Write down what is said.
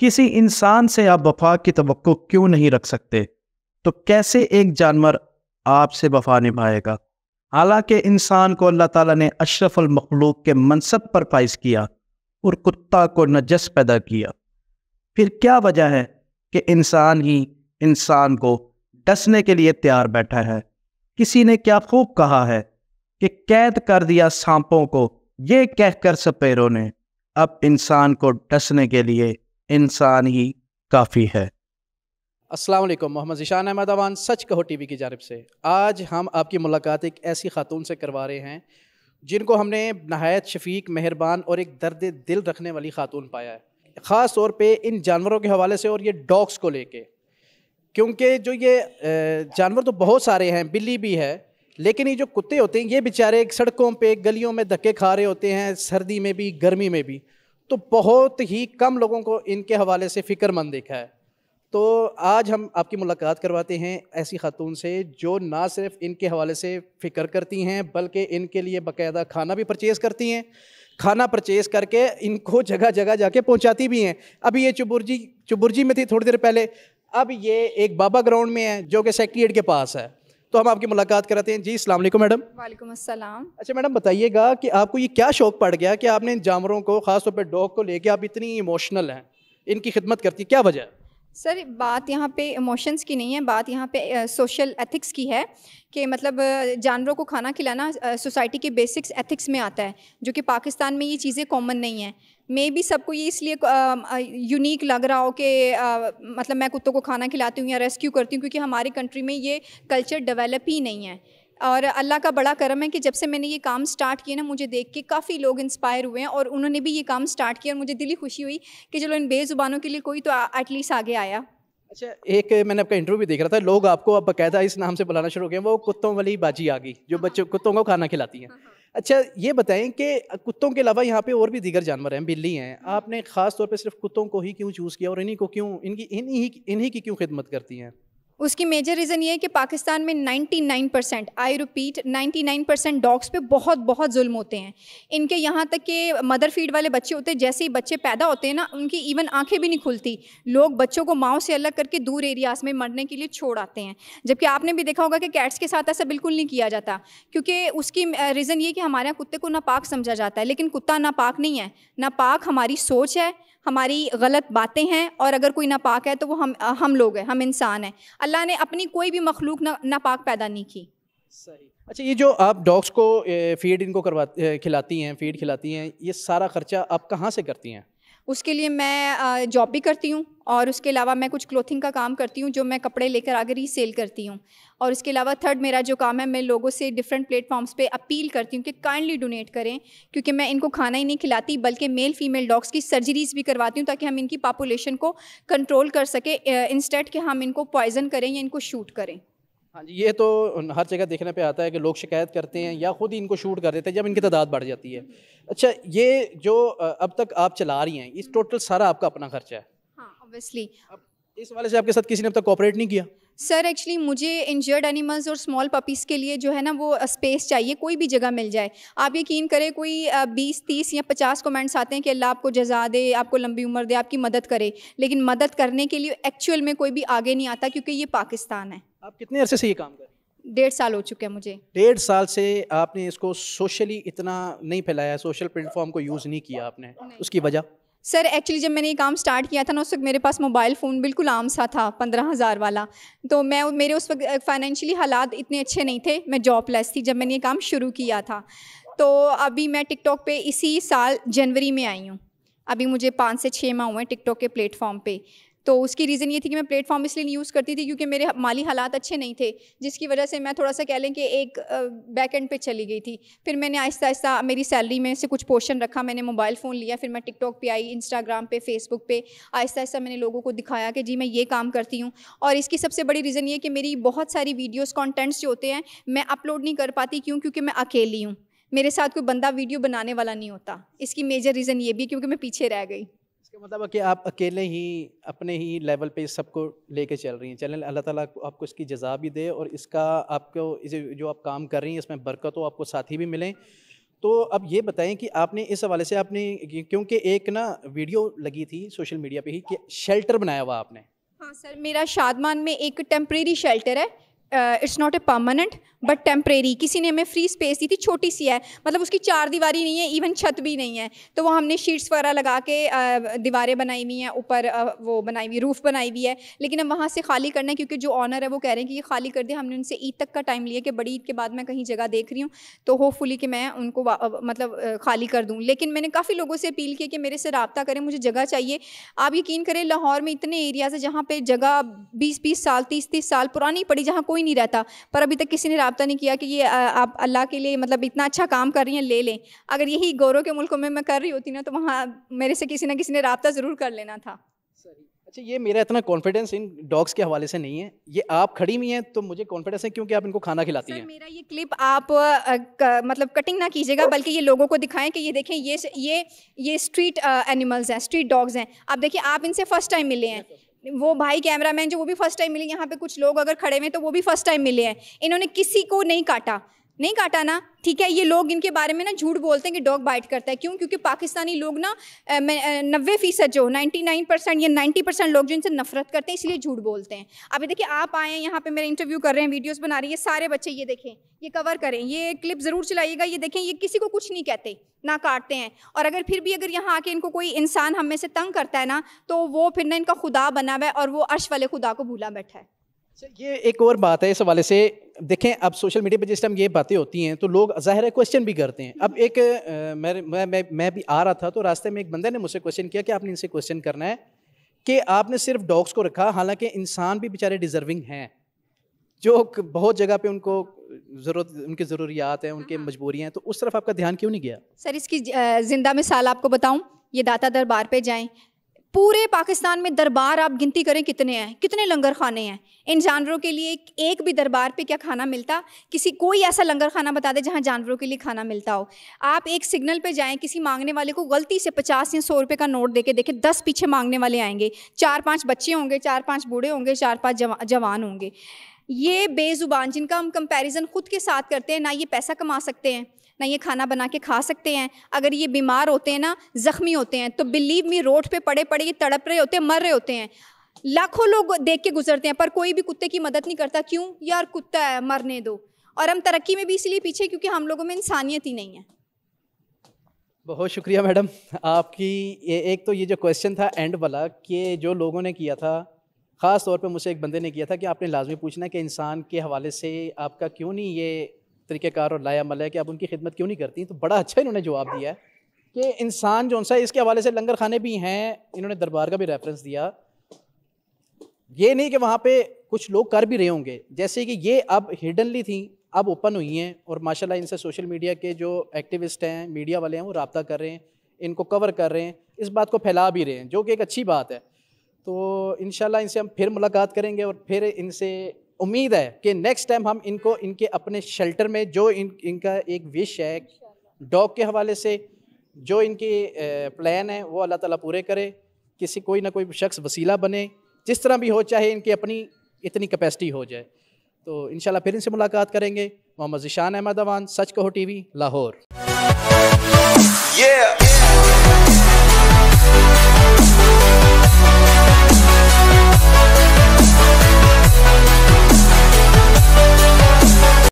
किसी इंसान से आप वफा की तो क्यों नहीं रख सकते तो कैसे एक जानवर आपसे वफा निभाएगा हालांकि इंसान को अल्लाह ताला ने अशरफुल मखलूक के मनसब पर फाइज किया और कुत्ता को नजस पैदा किया फिर क्या वजह है कि इंसान ही इंसान को डसने के लिए तैयार बैठा है किसी ने क्या खूब कहा है कि कैद कर दिया सांपों को ये कहकर सपेरों ने अब इंसान को डसने के लिए इंसान ही काफ़ी है असलम मोहम्मद ईशान अहमद अवान सच कहो टीवी की जानब से आज हम आपकी मुलाकात एक ऐसी खातून से करवा रहे हैं जिनको हमने नहायत शफीक मेहरबान और एक दर्द दिल रखने वाली खातून पाया है ख़ास तौर पे इन जानवरों के हवाले से और ये डॉग्स को लेके क्योंकि जो ये जानवर तो बहुत सारे हैं बिल्ली भी है लेकिन ये जो कुत्ते होते हैं ये बेचारे सड़कों पे गलियों में धक्के खा रहे होते हैं सर्दी में भी गर्मी में भी तो बहुत ही कम लोगों को इनके हवाले से फ़िक्रमंद देखा है तो आज हम आपकी मुलाकात करवाते हैं ऐसी खातून से जो ना सिर्फ इनके हवाले से फ़िक्र करती हैं बल्कि इनके लिए बाकायदा खाना भी परचेज़ करती हैं खाना परचेज़ करके इनको जगह जगह जाके पहुंचाती भी हैं अभी ये चुबुर्जी चुबुर्जी में थी थोड़ी देर पहले अब ये एक बाबा ग्राउंड में है जो कि सेक्रेटरीट के पास है तो हम आपकी मुलाकात कराते हैं जी असल मैडम वालेकुम अस्सलाम अच्छा मैडम बताइएगा कि आपको ये क्या शौक पड़ गया कि आपने इन जानवरों को खासतौर पर डॉग को लेके आप इतनी इमोशनल हैं इनकी खिदमत करती क्या वजह है सर बात यहाँ पे इमोशंस की नहीं है बात यहाँ पे सोशल एथिक्स की है कि मतलब जानवरों को खाना खिलाना सोसाइटी के बेसिक्स एथिक्स में आता है जो कि पाकिस्तान में ये चीज़ें कॉमन नहीं है मे भी सबको ये इसलिए यूनिक लग रहा हो कि मतलब मैं कुत्तों को खाना खिलाती हूँ या रेस्क्यू करती हूँ क्योंकि हमारी कंट्री में ये कल्चर डेवलप ही नहीं है और अल्लाह का बड़ा करम है कि जब से मैंने ये काम स्टार्ट किया ना मुझे देख के काफ़ी लोग इंस्पायर हुए हैं और उन्होंने भी ये काम स्टार्ट किया और मुझे दिली खुशी हुई कि चलो इन बेज़ुबानों के लिए कोई तो एटलीस्ट आगे आया अच्छा एक मैंने आपका इंटरव्यू भी देख रहा था लोग आपको अब बाकायदा इस नाम से बुलाना शुरू हो गए वो कुत्तों वाली बाजी आ गई जो हाँ, हाँ। बच्चों कुत्तों को खाना खिलाती हैं हाँ, अच्छा ये बताएं कि कुत्तों के अलावा यहाँ पे और भी दीगर जानवर हैं बिल्ली हैं आपने खास तौर पे सिर्फ कुत्तों को ही क्यों चूज़ किया और इन्हीं को क्यों इनकी इन्हीं इन्हीं की क्यों खिदमत करती हैं उसकी मेजर रीज़न ये है कि पाकिस्तान में 99 percent I repeat 99 percent dogs पे बहुत बहुत जुल्म होते हैं इनके यहाँ तक के मदर फीड वाले बच्चे होते हैं जैसे ही बच्चे पैदा होते हैं ना उनकी इवन आंखें भी नहीं खुलती लोग बच्चों को माओ से अलग करके दूर एरियाज़ में मरने के लिए छोड़ आते हैं जबकि आपने भी देखा होगा कि कैट्स के साथ ऐसा बिल्कुल नहीं किया जाता क्योंकि उसकी रीज़न ये कि हमारे यहाँ कुत्ते को नापाक समझा जाता है लेकिन कुत्ता नापाक नहीं है नापाक हमारी सोच है हमारी गलत बातें हैं और अगर कोई नापाक है तो वो हम हम लोग हैं हम इंसान हैं अल्लाह ने अपनी कोई भी मखलूक ना, नापाक पैदा नहीं की सही अच्छा ये जो आप डॉग्स को फीड इनको करवा खिलाती हैं फीड खिलाती हैं ये सारा खर्चा आप कहाँ से करती हैं उसके लिए मैं जॉब भी करती हूँ और उसके अलावा मैं कुछ क्लोथिंग का काम करती हूँ जो मैं कपड़े लेकर आकर ही सेल करती हूँ और उसके अलावा थर्ड मेरा जो काम है मैं लोगों से डिफरेंट प्लेटफॉर्म्स पे अपील करती हूँ कि काइंडली डोनेट करें क्योंकि मैं इनको खाना ही नहीं खिलाती बल्कि मेल फीमेल डॉग्स की सर्जरीज भी करवाती हूँ ताकि हम इनकी पॉपुलेशन को कंट्रोल कर सकें इंस्टेड कि हम इनको पॉइजन करें या इनको शूट करें हाँ जी ये तो हर जगह देखने पे आता है कि लोग शिकायत करते हैं या ख़ुद ही इनको शूट कर देते हैं जब इनकी तादाद बढ़ जाती है अच्छा ये जो अब तक आप चला रही हैं इस टोटल सारा आपका अपना खर्चा है हाँ इस वाले से आपके साथ किसी ने अब तक कॉपरेट नहीं किया सर एक्चुअली मुझे इंजर्ड एनिमल्स और स्मॉल पपीज़ के लिए जो है ना वो स्पेस चाहिए कोई भी जगह मिल जाए आप यकीन करें कोई बीस तीस या पचास कमेंट्स आते हैं कि अल्लाह आपको जजा दे आपको लंबी उम्र दे आपकी मदद करे लेकिन मदद करने के लिए एक्चुअल में कोई भी आगे नहीं आता क्योंकि ये पाकिस्तान है आप कितने अरसे से ये काम कर डेढ़ साल हो चुके हैं मुझे डेढ़ साल से आपने इसको सोशली इतना नहीं फैलाया सोशल प्लेटफॉर्म को यूज़ नहीं किया आपने उसकी वजह सर एक्चुअली जब मैंने ये काम स्टार्ट किया था ना उस वक्त मेरे पास मोबाइल फ़ोन बिल्कुल आम सा था पंद्रह हज़ार वाला तो मैं मेरे उस वक्त फाइनेंशियली हालात इतने अच्छे नहीं थे मैं जॉब लेस थी जब मैंने ये काम शुरू किया था तो अभी मैं टिकटॉक पे इसी साल जनवरी में आई हूँ अभी मुझे पाँच से छः माह हुए हैं टिकटॉक के प्लेटफॉर्म पे तो उसकी रीज़न ये थी कि मैं प्लेटफॉर्म इसलिए यूज़ करती थी क्योंकि मेरे माली हालात अच्छे नहीं थे जिसकी वजह से मैं थोड़ा सा कह लें कि एक बैक एंड पे चली गई थी फिर मैंने आहिस्ता आहिस्ता मेरी सैलरी में से कुछ पोर्शन रखा मैंने मोबाइल फ़ोन लिया फिर मैं टिकटॉक पे आई इंस्टाग्राम पे फेसबुक पे आहिस्ता आहिस्ता मैंने लोगों को दिखाया कि जी मैं ये काम करती हूँ और इसकी सबसे बड़ी रीज़न ये कि मेरी बहुत सारी वीडियोज़ कॉन्टेंट्स जो होते हैं मैं अपलोड नहीं कर पाती क्यों क्योंकि मैं अकेली हूँ मेरे साथ कोई बंदा वीडियो बनाने वाला नहीं होता इसकी मेजर रीज़न ये भी क्योंकि मैं पीछे रह गई इसका मतलब कि आप अकेले ही अपने ही लेवल पे सबको लेके चल रही हैं चलें अल्लाह ताला आपको इसकी जजा भी दे और इसका आपको जो आप काम कर रही हैं इसमें बरकत हो आपको साथी भी मिलें तो अब ये बताएं कि आपने इस हवाले से आपने क्योंकि एक ना वीडियो लगी थी सोशल मीडिया पे ही कि शेल्टर बनाया हुआ आपने हाँ सर मेरा शादमान में एक टेम्प्रेरी शेल्टर है it's not a permanent but temporary किसी ने हमें फ्री स्पेस दी थी छोटी सी है मतलब उसकी चार दीवारी नहीं है इवन छत भी नहीं है तो वो हमने शीट्स वगैरह लगा के दीवारें बनाई हुई हैं ऊपर वो बनाई हुई रूफ़ बनाई हुई है लेकिन हम वहाँ से खाली करना है क्योंकि जो ऑनर है वो कह रहे हैं कि ये खाली कर दिया हमने उनसे ईद तक का टाइम लिया कि बड़ी ईद के बाद मैं कहीं जगह देख रही हूँ तो होपफुली कि मैं उनको मतलब खाली कर दूँ लेकिन मैंने काफ़ी लोगों से अपील की कि मेरे से रबता करें मुझे जगह चाहिए आप यकीन करें लाहौर में इतने एरियाज़ है जहाँ पर जगह बीस बीस साल तीस तीस साल पुरानी पड़ी जहाँ कोई नहीं रहता पर अभी तक किसी ने रबता रबता नहीं किया कि ये आप अल्लाह के लिए मतलब इतना अच्छा काम कर रही हैं ले लें अगर यही गौरव के मुल्कों में मैं कर रही होती ना तो वहाँ मेरे से किसी ना किसी ने रबता ज़रूर कर लेना था अच्छा ये मेरा इतना कॉन्फिडेंस इन डॉग्स के हवाले से नहीं है ये आप खड़ी हुई हैं तो मुझे कॉन्फिडेंस है क्योंकि आप इनको खाना खिलाती हैं मेरा ये क्लिप आप आ, क, मतलब कटिंग ना कीजिएगा बल्कि ये लोगों को दिखाएं कि ये देखें ये ये ये स्ट्रीट एनिमल्स हैं स्ट्रीट डॉग्स हैं आप देखिए आप इनसे फर्स्ट टाइम मिले हैं वो भाई कैमरामैन जो वो भी फर्स्ट टाइम मिले यहाँ पे कुछ लोग अगर खड़े हुए तो वो भी फर्स्ट टाइम मिले हैं इन्होंने किसी को नहीं काटा नहीं काटा ना ठीक है ये लोग इनके बारे में ना झूठ बोलते हैं कि डॉग बाइट करता है क्यों क्योंकि पाकिस्तानी लोग ना नब्बे फीसद जो नाइन्टी नाइन परसेंट या नाइन्टी परसेंट लोग जो इनसे नफरत करते हैं इसलिए झूठ बोलते हैं अभी देखिए आप आए हैं यहाँ पे मेरे इंटरव्यू कर रहे हैं वीडियोस बना रही है सारे बच्चे ये देखें ये कवर करें ये क्लिप ज़रूर चलाइएगा ये देखें ये किसी को कुछ नहीं कहते ना काटते हैं और अगर फिर भी अगर यहाँ आके इनको कोई इंसान हमें से तंग करता है ना तो वो फिर ना इनका खुदा बना हुआ है और वो अर्श वाले खुदा को भूला बैठा है अच्छा, ये एक और बात है इस हवाले से देखें अब सोशल मीडिया पर जिस टाइम ये बातें होती हैं तो लोग ज़ाहिर है क्वेश्चन भी करते हैं अब एक मैं, मैं मैं भी आ रहा था तो रास्ते में एक बंदे ने मुझसे क्वेश्चन किया कि आपने इनसे क्वेश्चन करना है कि आपने सिर्फ डॉग्स को रखा हालांकि इंसान भी बेचारे डिज़र्विंग हैं जो बहुत जगह पे उनको ज़रूरत उनकी ज़रूरियात हैं उनकी हम्म। मजबूरियाँ हैं तो उस तरफ आपका ध्यान क्यों नहीं गया सर इसकी ज़िंदा मिसाल आपको बताऊँ ये दाता दरबार पर जाएँ पूरे पाकिस्तान में दरबार आप गिनती करें कितने हैं कितने लंगर खाने हैं इन जानवरों के लिए एक, भी दरबार पे क्या खाना मिलता किसी कोई ऐसा लंगर खाना बता दे जहाँ जानवरों के लिए खाना मिलता हो आप एक सिग्नल पे जाएं किसी मांगने वाले को गलती से पचास या सौ रुपये का नोट दे के देखें दस पीछे मांगने वाले आएंगे चार पाँच बच्चे होंगे चार पाँच बूढ़े होंगे चार पाँच जवा, जवान होंगे ये बेज़ुबान जिनका हम कंपैरिजन खुद के साथ करते हैं ना ये पैसा कमा सकते हैं ना ये खाना बना के खा सकते हैं अगर ये बीमार होते हैं ना ज़ख्मी होते हैं तो बिलीव मी रोड पे पड़े पड़े ये तड़प रहे होते हैं मर रहे होते हैं लाखों लोग देख के गुजरते हैं पर कोई भी कुत्ते की मदद नहीं करता क्यों यार कुत्ता है मरने दो और हम तरक्की में भी इसलिए पीछे क्योंकि हम लोगों में इंसानियत ही नहीं है बहुत शुक्रिया मैडम आपकी एक तो ये जो क्वेश्चन था एंड वाला कि जो लोगों ने किया था ख़ास तौर पे मुझसे एक बंदे ने किया था कि आपने लाजमी पूछना है कि इंसान के हवाले से आपका क्यों नहीं ये तरीक़ेकार और लाया मल है कि आप उनकी खिदमत क्यों नहीं करती तो बड़ा अच्छा इन्होंने जवाब दिया है कि इंसान जो सा इसके हवाले से लंगर खाने भी हैं इन्होंने दरबार का भी रेफरेंस दिया ये नहीं कि वहाँ पर कुछ लोग कर भी रहे होंगे जैसे कि ये अब हिडनली थी अब ओपन हुई हैं और माशाल्लाह इनसे सोशल मीडिया के जो एक्टिविस्ट हैं मीडिया वाले हैं वो रबता कर रहे हैं इनको कवर कर रहे हैं इस बात को फैला भी रहे हैं जो कि एक अच्छी बात है तो इन इनसे हम फिर मुलाकात करेंगे और फिर इनसे उम्मीद है कि नेक्स्ट टाइम हम इनको इनके अपने शेल्टर में जो इन इनका एक विश है डॉग के हवाले से जो इनकी प्लान है वो अल्लाह ताला पूरे करे किसी कोई ना कोई शख्स वसीला बने जिस तरह भी हो चाहे इनकी अपनी इतनी कैपेसिटी हो जाए तो इन फिर इनसे मुलाकात करेंगे मोहम्मद जिशान अहमद अवान सच कहो वी लाहौर yeah.